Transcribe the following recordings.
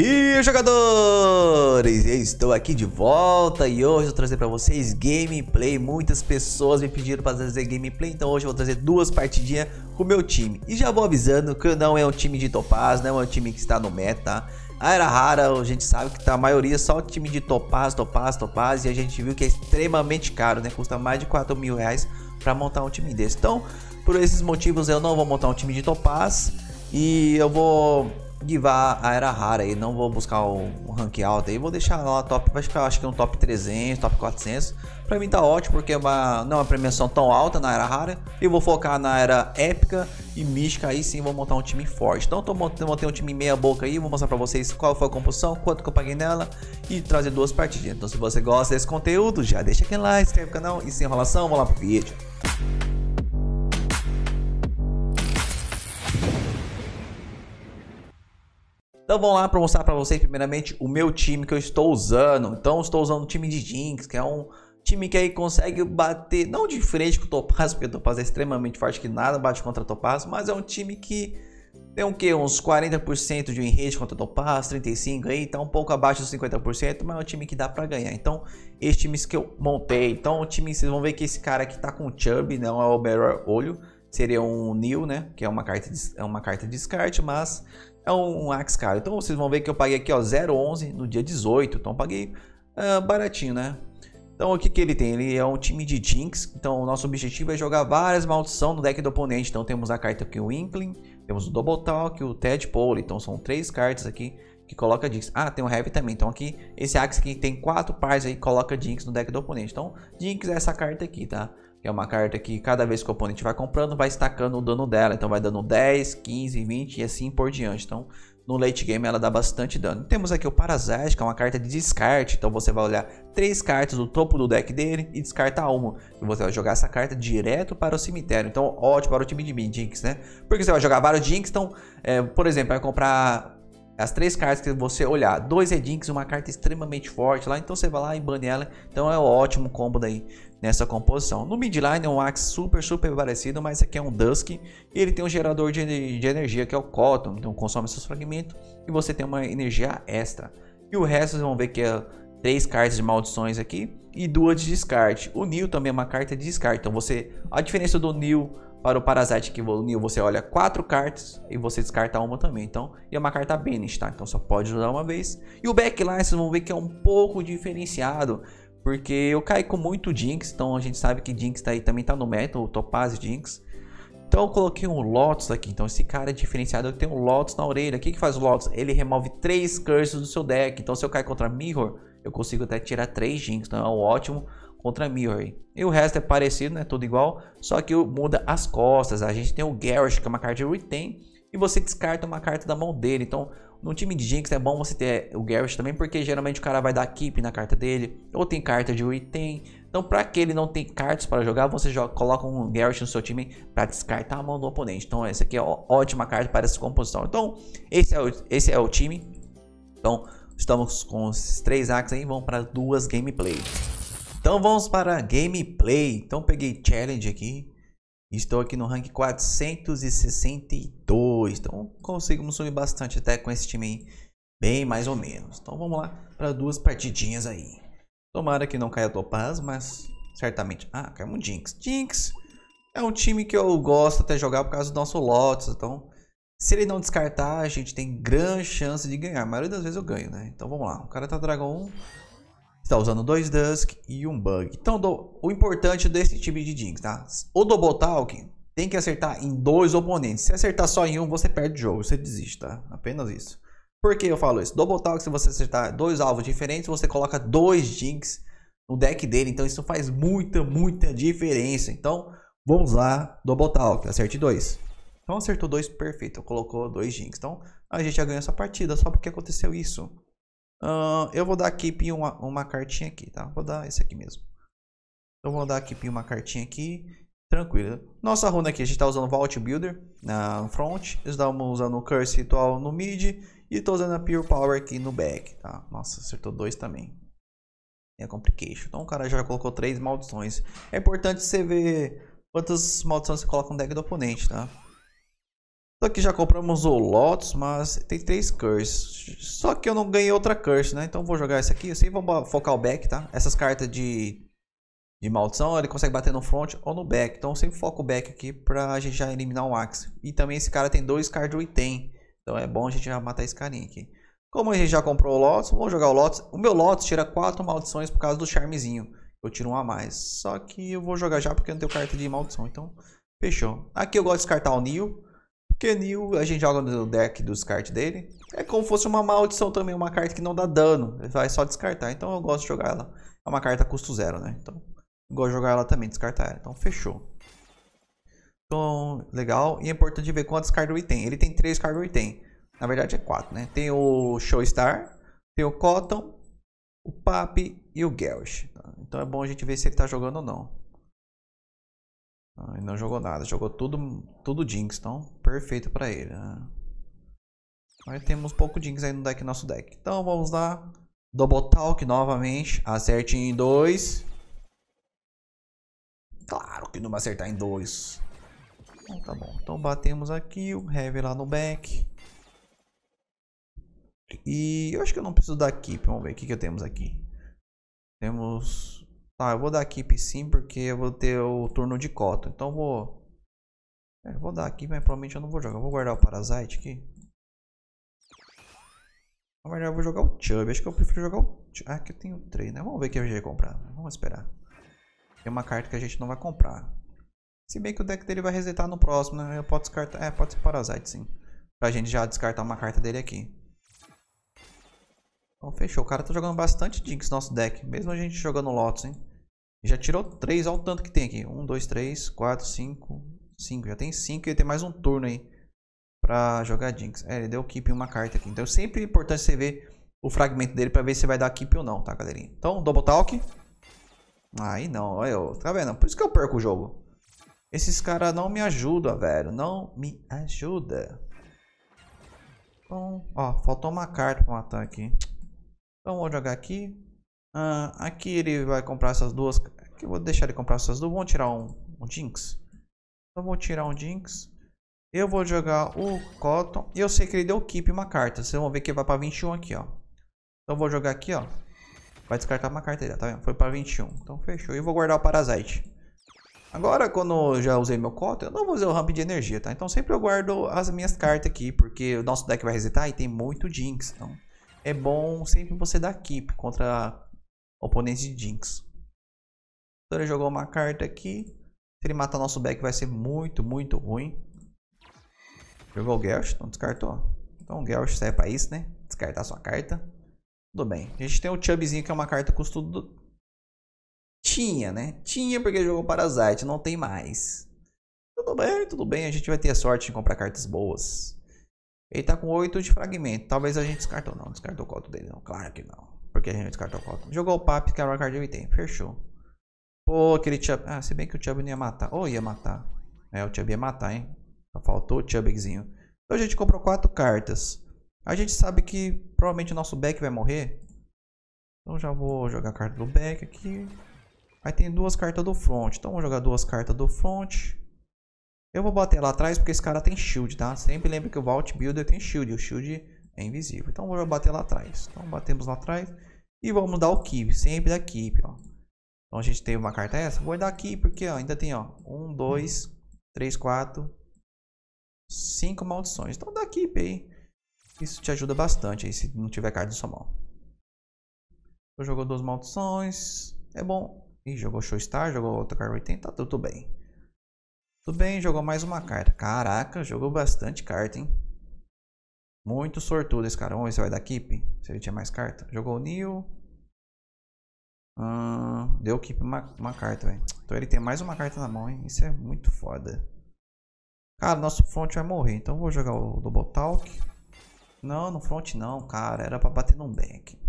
E jogadores, eu estou aqui de volta e hoje eu vou trazer para vocês gameplay. Muitas pessoas me pediram para trazer gameplay, então hoje eu vou trazer duas partidinhas com o meu time. E já vou avisando que não é um time de topaz, não é um time que está no meta. A ah, era rara, a gente sabe que tá a maioria é o time de topaz, topaz, topaz e a gente viu que é extremamente caro, né? Custa mais de 4 mil reais para montar um time desse. Então, por esses motivos eu não vou montar um time de topaz e eu vou vá a era rara aí, não vou buscar um, rank alto aí, vou deixar lá top, vai ficar acho que um top 300, top 400. Pra mim tá ótimo porque é uma, não é uma premiação tão alta na era rara. Eu vou focar na era épica e mística aí sim, vou montar um time forte. Então tô montando, montei um time meia boca aí, vou mostrar pra vocês qual foi a composição quanto que eu paguei nela e trazer duas partidas. Então se você gosta desse conteúdo, já deixa aquele like, inscreve no canal e sem enrolação, vamos lá pro vídeo. Então vamos lá para mostrar para vocês primeiramente o meu time que eu estou usando. Então estou usando o time de Jinx, que é um time que aí consegue bater, não de frente com o Topaz, porque o Topaz é extremamente forte que nada bate contra o Topaz, mas é um time que tem um que uns 40% de enrede contra o Topaz, 35 aí, tá um pouco abaixo dos 50%, mas é um time que dá para ganhar. Então, esse time que eu montei, então o time, vocês vão ver que esse cara aqui tá com Chub, né? não é o melhor olho, seria um Nil, né, que é uma carta de, é uma carta de descarte, mas é um Axe caro. Então vocês vão ver que eu paguei aqui ó 0,11 no dia 18, então paguei uh, baratinho, né? Então o que, que ele tem? Ele é um time de Jinx, então o nosso objetivo é jogar várias maldições no deck do oponente. Então temos a carta aqui, o Inkling, temos o Double Talk, o Tadpole, então são três cartas aqui que coloca Jinx. Ah, tem o Heavy também. Então aqui, esse Axe aqui tem quatro pares aí, coloca Jinx no deck do oponente. Então, Jinx é essa carta aqui, tá? é uma carta que cada vez que o oponente vai comprando, vai estacando o dano dela. Então vai dando 10, 15, 20 e assim por diante. Então no late game ela dá bastante dano. Temos aqui o Parasite, que é uma carta de descarte. Então você vai olhar três cartas do topo do deck dele e descarta uma. E você vai jogar essa carta direto para o cemitério. Então ótimo para o time de Jinx, né? Porque você vai jogar vários Jinx. Então, é, por exemplo, vai comprar as três cartas que você olhar, dois Redinks, uma carta extremamente forte lá, então você vai lá e bane ela. Então é um ótimo combo daí nessa composição. No midline é um Axe super, super parecido, mas aqui é um Dusk. E ele tem um gerador de, de energia que é o Cotton, então consome seus fragmentos e você tem uma energia extra. E o resto vocês vão ver que é três cartas de maldições aqui e duas de descarte. O Nil também é uma carta de descarte, então você... A diferença do Nil para o Parasite que evoluiu, você olha quatro cartas e você descarta uma também. Então, e é uma carta Banish, tá? Então só pode usar uma vez. E o Backline, vocês vão ver que é um pouco diferenciado. Porque eu caí com muito Jinx, então a gente sabe que Jinx tá aí, também tá no meta, o Topaz Jinx. Então eu coloquei um Lotus aqui, então esse cara é diferenciado, eu tenho um Lotus na orelha. O que, que faz o Lotus? Ele remove três curses do seu deck, então se eu cair contra Mirror, eu consigo até tirar três Jinx, então é um ótimo contra Mirror E o resto é parecido, né? Tudo igual, só que muda as costas. A gente tem o Garrosh, que é uma carta de retain, e você descarta uma carta da mão dele. Então, no time de Jinx é bom você ter o Garrosh também, porque geralmente o cara vai dar keep na carta dele, ou tem carta de retain. Então, para que ele não tem cartas para jogar, você joga, coloca um Garrosh no seu time para descartar a mão do oponente. Então, essa aqui é ótima carta para essa composição. Então, esse é o, esse é o time. Então, estamos com os três acts aí, vamos para duas gameplays. Então vamos para gameplay. Então peguei challenge aqui. Estou aqui no rank 462. Então conseguimos subir bastante até com esse time aí. Bem mais ou menos. Então vamos lá para duas partidinhas aí. Tomara que não caia Topaz, mas certamente... Ah, caiu um Jinx. Jinx é um time que eu gosto até jogar por causa do nosso Lotus. Então se ele não descartar, a gente tem grande chance de ganhar. A maioria das vezes eu ganho, né? Então vamos lá. O cara tá Dragão 1 está usando dois Dusk e um Bug. Então, do, o importante desse tipo de Jinx, tá? O Double Talk tem que acertar em dois oponentes. Se acertar só em um, você perde o jogo, você desiste, tá? Apenas isso. Por que eu falo isso? Double Talk, se você acertar dois alvos diferentes, você coloca dois Jinx no deck dele. Então, isso faz muita, muita diferença. Então, vamos lá, Double Talk, acerte dois. Então, acertou dois, perfeito. Colocou dois Jinx. Então, a gente já ganhou essa partida só porque aconteceu isso. Uh, eu vou dar aqui uma, uma cartinha aqui, tá? Vou dar esse aqui mesmo. Então, eu vou dar aqui uma cartinha aqui. Tranquilo. Nossa runa aqui, a gente está usando Vault Builder na front. Estamos usando Curse Ritual no mid. E tô usando a Pure Power aqui no back, tá? Nossa, acertou dois também. É complication. Então o cara já colocou três maldições. É importante você ver quantas maldições você coloca no deck do oponente, tá? Aqui já compramos o Lotus, mas tem três curse. Só que eu não ganhei outra curse, né? Então vou jogar essa aqui. Eu sei, vamos focar o back, tá? Essas cartas de, de maldição, ele consegue bater no front ou no back. Então eu sempre foco o back aqui pra gente já eliminar o um Axe. E também esse cara tem dois card item. Então é bom a gente já matar esse carinha aqui. Como a gente já comprou o Lotus, vamos jogar o Lotus. O meu Lotus tira quatro maldições por causa do Charmezinho. Eu tiro um a mais. Só que eu vou jogar já porque eu não tenho carta de maldição. Então, fechou. Aqui eu gosto de descartar o Neo. Kenil, a gente joga no deck dos cards dele. É como fosse uma maldição também, uma carta que não dá dano. Ele vai só descartar, então eu gosto de jogar ela. É uma carta custo zero, né? Então, gosto de jogar ela também, descartar ela. Então, fechou. Então, legal. E é importante ver quantas cartas ele tem. Ele tem três cartas ele tem. Na verdade, é quatro, né? Tem o Showstar, tem o Cotton, o Papi e o Gelish. Então, é bom a gente ver se ele está jogando ou não. Ele ah, não jogou nada, jogou tudo, tudo Jinx, então perfeito para ele. Né? Mas temos pouco Jinx aí no deck, nosso deck. Então vamos lá, Double Talk novamente, acerte em dois. Claro que não vai acertar em dois. Então, tá bom, então batemos aqui, o Heavy lá no back. E eu acho que eu não preciso da keep, vamos ver o que, que temos aqui. Temos Tá, eu vou dar equipe sim, porque eu vou ter o turno de cota. Então vou. É, vou dar aqui, mas provavelmente eu não vou jogar. Eu vou guardar o Parasite aqui. Na verdade, eu vou jogar o Chubb. Acho que eu prefiro jogar o Chubb. Ah, que eu tenho três, né? Vamos ver o que a gente vai comprar. Vamos esperar. Tem uma carta que a gente não vai comprar. Se bem que o deck dele vai resetar no próximo, né? Eu posso descartar. É, pode ser Parasite, sim. Pra gente já descartar uma carta dele aqui. Então, fechou. O cara tá jogando bastante Jinx no nosso deck. Mesmo a gente jogando Lotus, hein? Já tirou 3, olha o tanto que tem aqui. 1, 2, 3, 4, 5, 5. Já tem 5 e tem mais um turno aí pra jogar Jinx. É, ele deu keep em uma carta aqui. Então é sempre importante você ver o fragmento dele pra ver se vai dar keep ou não, tá, galerinha? Então, double talk. Aí não, olha eu, tá vendo? Por isso que eu perco o jogo. Esses caras não me ajudam, velho. Não me ajuda. Então, ó, faltou uma carta pra matar aqui. Então vou jogar aqui. Ah, aqui ele vai comprar essas duas. Aqui eu vou deixar ele comprar essas duas. Vamos tirar um, um Jinx. Então vou tirar um Jinx. Eu vou jogar o Cotton. E eu sei que ele deu keep uma carta. Vocês vão ver que vai para 21 aqui, ó. Então vou jogar aqui, ó. Vai descartar uma carta tá vendo? Foi para 21. Então fechou. E vou guardar o Parasite. Agora, quando eu já usei meu Cotton, eu não vou usar o ramp de energia, tá? Então sempre eu guardo as minhas cartas aqui, porque o nosso deck vai resetar e tem muito Jinx. Então é bom sempre você dar keep contra oponente de Jinx. Então ele jogou uma carta aqui. Se ele matar nosso back vai ser muito, muito ruim. Jogou o Gelsh, não descartou. Então o Gelsh serve pra isso, né? Descartar sua carta. Tudo bem. A gente tem o Chubzinho, que é uma carta custo... Do... Tinha, né? Tinha porque jogou Parasite, não tem mais. Tudo bem, tudo bem. A gente vai ter a sorte de comprar cartas boas. Ele tá com 8 de fragmento. Talvez a gente descartou. Não, descartou o coto dele não. Claro que não. Porque a gente descartou o Cotton. Jogou o Paps, que a Rockard deu item. Fechou. Pô, aquele Chubb. Ah, se bem que o Chubb não ia matar. Ou oh, ia matar. É, o Chubb ia matar, hein? Só faltou o Chubbzinho. Então a gente comprou quatro cartas. A gente sabe que provavelmente o nosso back vai morrer. Então já vou jogar a carta do back aqui. Aí tem duas cartas do front. Então vou jogar duas cartas do front. Eu vou bater lá atrás porque esse cara tem shield, tá? Sempre lembra que o Vault Builder tem shield. O shield é invisível. Então vou bater lá atrás. Então batemos lá atrás e vamos dar o keep, sempre da keep, ó. Então a gente teve uma carta essa, vou dar aqui porque ó, ainda tem ó, 1, 2, 3, 4, 5 maldições. Então dá keep aí. Isso te ajuda bastante aí se não tiver carta na sua mão. jogou duas maldições, é bom. Ih, jogou Showstar, jogou outra carta 80, tá tudo bem. Tudo bem, jogou mais uma carta. Caraca, jogou bastante carta, hein? Muito sortudo esse cara. Vamos ver se vai dar keep. Se ele tinha mais carta. Jogou o Neo. Hum, deu keep uma, uma carta, velho. Então ele tem mais uma carta na mão, hein? Isso é muito foda. Cara, nosso front vai morrer. Então eu vou jogar o Double Talk. Não, no front não, cara. Era pra bater num back.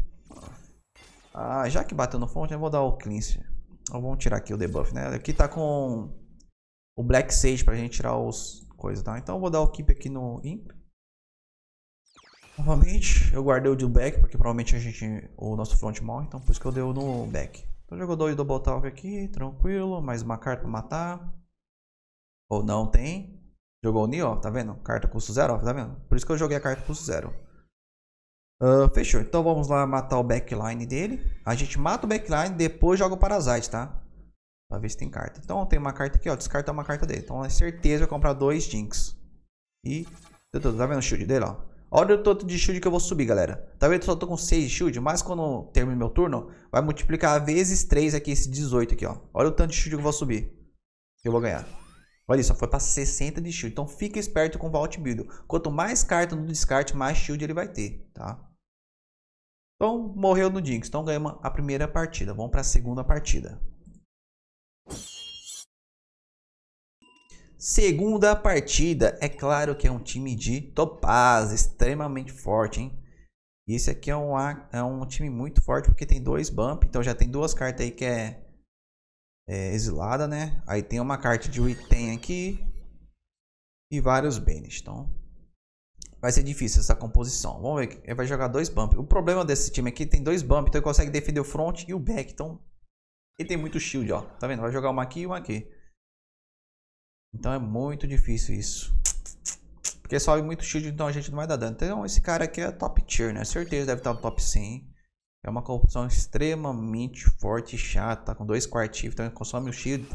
Ah, já que bateu no front, eu vou dar o cleanse. Então, vamos tirar aqui o debuff, né? Aqui tá com o Black Sage pra gente tirar os coisas, tá? Então eu vou dar o keep aqui no Imp. Novamente, eu guardei o de back, porque provavelmente a gente, o nosso front morre, então por isso que eu dei o no back. Então jogou dois double talk aqui, tranquilo, mais uma carta pra matar. Ou não tem. Jogou o Nioh, tá vendo? Carta custo zero, ó, tá vendo? Por isso que eu joguei a carta custo zero. Uh, fechou, então vamos lá matar o backline dele. A gente mata o backline, depois joga o Parasite, tá? Pra ver se tem carta. Então tem uma carta aqui, ó, descarta uma carta dele. Então é certeza que vai comprar dois Jinx. E, tá vendo o shield dele, ó? Olha o tanto de shield que eu vou subir, galera. Tá vendo? Eu só tô com 6 de shield, mas quando termino meu turno, vai multiplicar vezes 3 aqui, esse 18 aqui, ó. Olha o tanto de shield que eu vou subir. Eu vou ganhar. Olha isso, foi para 60 de shield. Então fica esperto com o Vault Build. Quanto mais carta no descarte, mais shield ele vai ter, tá? Então morreu no Jinx. Então ganhamos a primeira partida. Vamos para a segunda partida. Segunda partida, é claro que é um time de Topaz, extremamente forte, hein? Esse aqui é um, é um time muito forte porque tem dois bump, então já tem duas cartas aí que é, é exilada, né? Aí tem uma carta de item aqui e vários banish, então vai ser difícil essa composição. Vamos ver, ele vai jogar dois bump. O problema desse time aqui tem dois bump, então ele consegue defender o front e o back, então ele tem muito shield, ó. Tá vendo? Vai jogar uma aqui e uma aqui. Então é muito difícil isso. Porque sobe muito shield, então a gente não vai dar dano. Então esse cara aqui é top tier, né? Certeza deve estar no top 100. É uma corrupção extremamente forte e chata. Tá com dois quartivos, então consome o shield.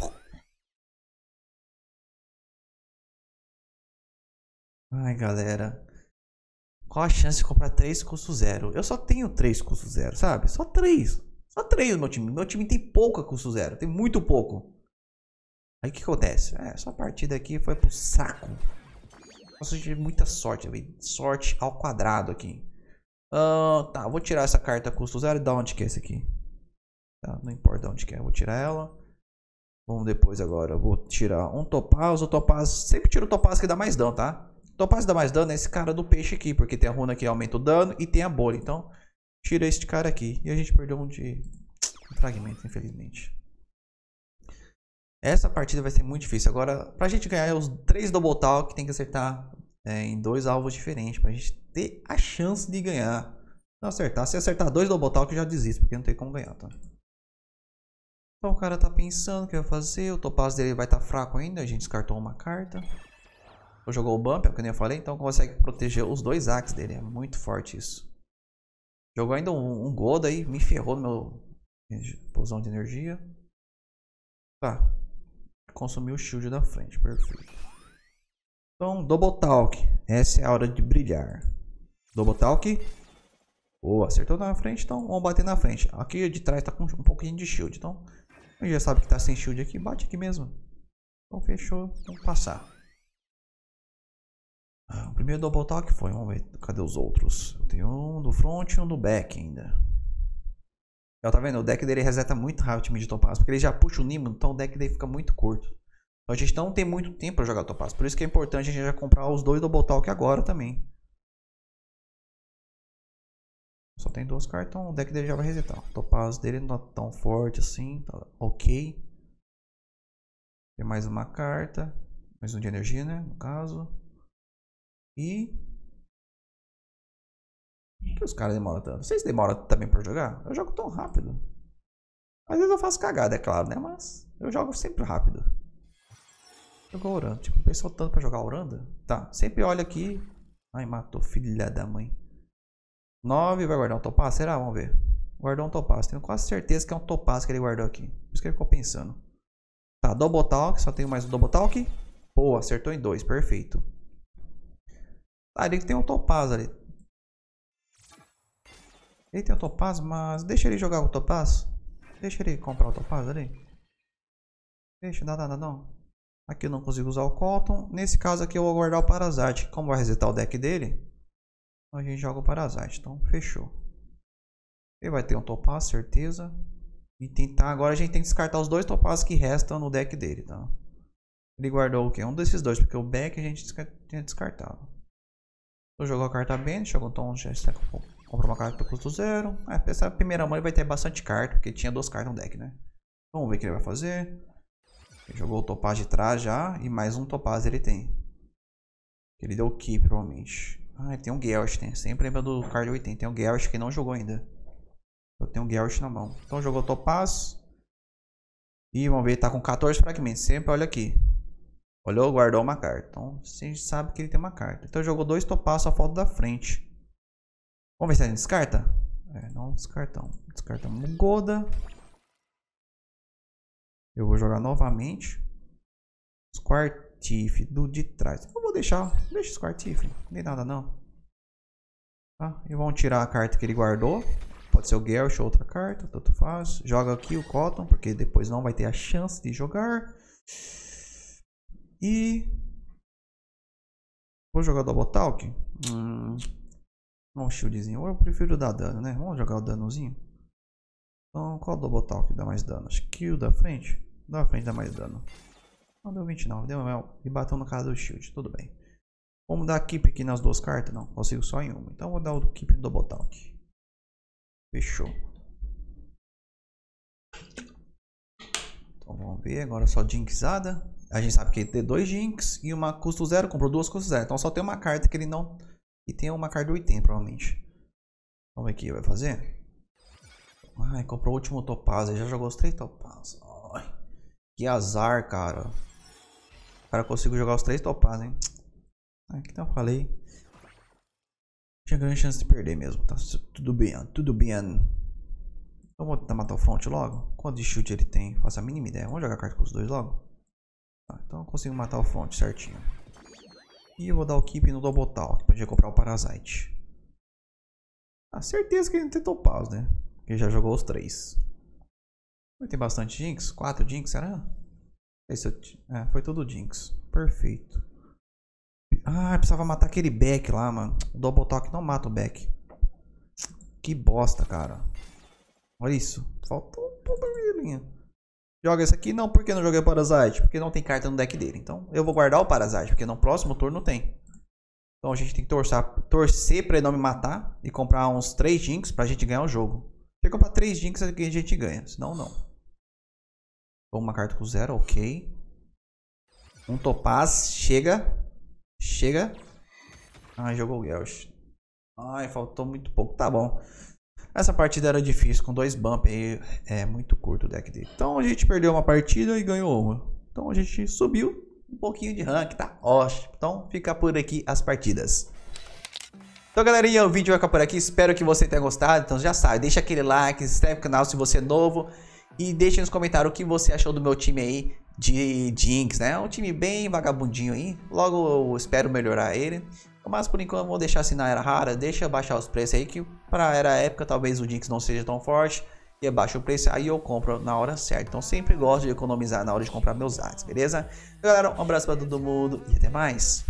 Ai, galera. Qual a chance de comprar três custo zero? Eu só tenho três custo zero, sabe? Só três. Só três no meu time. Meu time tem pouca custo zero. Tem muito pouco. Aí o que acontece? É, essa partida aqui foi pro saco. Nossa, eu tive muita sorte, sorte ao quadrado aqui. Uh, tá, vou tirar essa carta custo zero e dar onde que é esse aqui. Tá, não importa onde que é, vou tirar ela. Vamos depois agora, vou tirar um topaz, o topaz, sempre tiro o topaz que dá mais dano, tá? O topaz dá mais dano é esse cara do peixe aqui, porque tem a runa que aumenta o dano e tem a bolha, então tira este cara aqui. E a gente perdeu um de um fragmento, infelizmente. Essa partida vai ser muito difícil. Agora, para a gente ganhar é os três double tal que tem que acertar é, em dois alvos diferentes para a gente ter a chance de ganhar. Não acertar. Se acertar dois double talk, eu já desisto, porque não tem como ganhar, tá? Então o cara tá pensando o que vai fazer. O topaz dele vai estar tá fraco ainda. A gente descartou uma carta. Ou jogou o bump, é o que eu nem falei. Então consegue proteger os dois axes dele. É muito forte isso. Jogou ainda um, um Gold aí. Me ferrou no meu eh, posão de energia. Tá. Consumiu o shield da frente, perfeito. Então, Double Talk. Essa é a hora de brilhar. Double Talk. Boa, acertou na frente, então vamos bater na frente. Aqui de trás tá com um pouquinho de shield, então... A gente já sabe que tá sem shield aqui, bate aqui mesmo. Então fechou, vamos passar. Ah, o primeiro double talk foi, vamos ver, cadê os outros? Eu tenho um do front e um do back ainda. Eu tá vendo? O deck dele reseta muito rápido o time de Topaz, porque ele já puxa o nimo então o deck dele fica muito curto. Então a gente não tem muito tempo para jogar Topaz, por isso que é importante a gente já comprar os dois do Botalk agora também. Só tem duas cartas, então o deck dele já vai resetar. O Topaz dele não tá tão forte assim, tá ok. Tem mais uma carta, mais um de energia, né, no caso. E por que os caras demoram tanto? Vocês demoram também pra jogar? Eu jogo tão rápido. Às vezes eu faço cagada, é claro, né? Mas eu jogo sempre rápido. Jogou orando. Tipo, o pessoal tanto pra jogar oranda. Tá, sempre olha aqui. Ai, matou, filha da mãe. 9 vai guardar um topaz? Será? Vamos ver. Guardou um topaz. Tenho quase certeza que é um topaz que ele guardou aqui. Por isso que ele ficou pensando. Tá, double talk. Só tenho mais um double talk. Boa, acertou em dois. Perfeito. Ah, ele tem um topaz ali. Ele tem o Topaz, mas deixa ele jogar o Topaz. Deixa ele comprar o Topaz ali. Deixa, nada, nada não. Aqui eu não consigo usar o Cotton. Nesse caso aqui eu vou guardar o Parasite. Como vai resetar o deck dele, a gente joga o Parasite. Então fechou. Ele vai ter um Topaz, certeza. E tentar, agora a gente tem que descartar os dois Topaz que restam no deck dele, tá? Ele guardou o quê? Um desses dois, porque o back a gente tinha descartado. Vou então, jogar a carta bem, joga o então tom, já está com Compra uma carta por custo zero. É, essa primeira mão ele vai ter bastante carta, porque tinha duas cartas no deck, né? Vamos ver o que ele vai fazer. Ele jogou o Topaz de trás já, e mais um Topaz ele tem. Ele deu o Ki, provavelmente. Ah, ele tem um Gelt, tem. Né? Sempre lembra do card 80. Tem um Gelt que não jogou ainda. Eu tenho um Gelt na mão. Então jogou Topaz. E vamos ver, ele tá com 14 fragmentos. Sempre olha aqui. Olhou, guardou uma carta. Então, a gente sabe que ele tem uma carta. Então jogou dois Topaz, só falta da frente. Vamos ver se a gente descarta. É, não descartamos. Descartamos o Goda. Eu vou jogar novamente. Squartif do de trás. Eu vou deixar. Deixa o Squartif. Nem nada não. Tá? E vão tirar a carta que ele guardou. Pode ser o Gersh ou outra carta. Tanto faz. Joga aqui o Cotton. Porque depois não vai ter a chance de jogar. E... Vou jogar Double Talk. Hum... Um shieldzinho. Ou eu prefiro dar dano, né? Vamos jogar o danozinho. Então, qual do Botal que dá mais dano? Acho que o da frente. Da frente dá mais dano. Não deu 29, deu mel. E bateu no cara do shield, tudo bem. Vamos dar keep aqui nas duas cartas? Não, consigo só em uma. Então vou dar o keep no Botal aqui. Fechou. Então vamos ver, agora só jinxada. A gente sabe que ele tem dois jinx e uma custo zero, comprou duas custo zero. Então só tem uma carta que ele não e tem uma carta item, provavelmente. Vamos ver o que vai fazer. Ai, comprou o último topaz. Eu já jogou os três topaz. Ai, que azar, cara. Cara, consigo jogar os três topaz, hein? Aqui então eu falei. Tinha grande chance de perder mesmo. Tá tudo bem, tudo bem. Então vou tentar matar o front logo. Quanto de chute ele tem? Faço a mínima ideia. Vamos jogar a carta com os dois logo? Tá, então eu consigo matar o front certinho. E vou dar o keep no Dobotal, que podia comprar o Parasite. A ah, certeza que ele não tentou pause, né? Ele já jogou os três. Tem bastante Jinx? Quatro Jinx, será? Esse é, foi tudo Jinx. Perfeito. Ah, precisava matar aquele Beck lá, mano. O Double Talk não mata o Beck. Que bosta, cara. Olha isso. Faltou um pouco de linha. Joga esse aqui, não, porque não joguei o Parasite? Porque não tem carta no deck dele. Então eu vou guardar o Parasite, porque no próximo turno tem. Então a gente tem que torçar, torcer pra ele não me matar e comprar uns 3 Jinx pra gente ganhar o jogo. Se comprar 3 Jinx é que a gente ganha, senão não. uma carta com zero, ok. Um Topaz, chega. Chega. Ai, jogou o Gelsh. Ai, faltou muito pouco, tá bom. Essa partida era difícil, com dois bumps. é muito curto o deck dele. Então a gente perdeu uma partida e ganhou uma. Então a gente subiu um pouquinho de rank, tá? Ótimo. Então fica por aqui as partidas. Então, galerinha, o vídeo vai ficar por aqui. Espero que você tenha gostado. Então, já sabe, deixa aquele like, se inscreve no canal se você é novo. E deixa nos comentários o que você achou do meu time aí de Jinx, né? É um time bem vagabundinho aí. Logo, eu espero melhorar ele. Mas por enquanto vou deixar assim na era rara, deixa baixar os preços aí que para era época talvez o Jinx não seja tão forte e baixa o preço, aí eu compro na hora certa. Então sempre gosto de economizar na hora de comprar meus ads, beleza? Então, galera, um abraço para todo mundo e até mais.